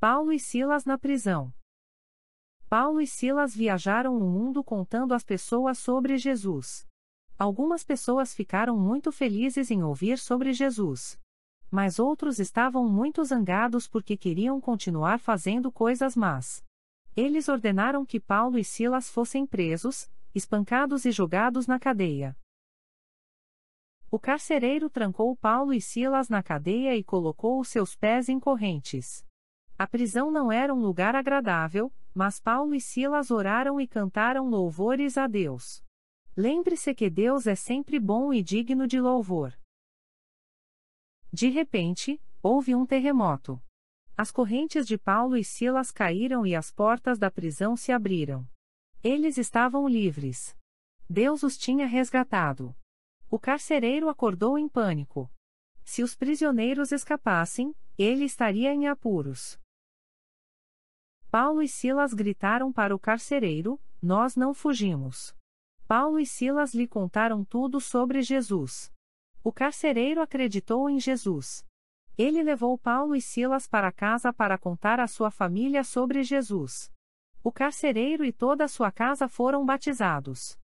Paulo e Silas na prisão. Paulo e Silas viajaram o mundo contando às pessoas sobre Jesus. Algumas pessoas ficaram muito felizes em ouvir sobre Jesus. Mas outros estavam muito zangados porque queriam continuar fazendo coisas más. Eles ordenaram que Paulo e Silas fossem presos, espancados e jogados na cadeia. O carcereiro trancou Paulo e Silas na cadeia e colocou os seus pés em correntes. A prisão não era um lugar agradável, mas Paulo e Silas oraram e cantaram louvores a Deus. Lembre-se que Deus é sempre bom e digno de louvor. De repente, houve um terremoto. As correntes de Paulo e Silas caíram e as portas da prisão se abriram. Eles estavam livres. Deus os tinha resgatado. O carcereiro acordou em pânico. Se os prisioneiros escapassem, ele estaria em apuros. Paulo e Silas gritaram para o carcereiro: Nós não fugimos. Paulo e Silas lhe contaram tudo sobre Jesus. O carcereiro acreditou em Jesus. Ele levou Paulo e Silas para casa para contar à sua família sobre Jesus. O carcereiro e toda a sua casa foram batizados.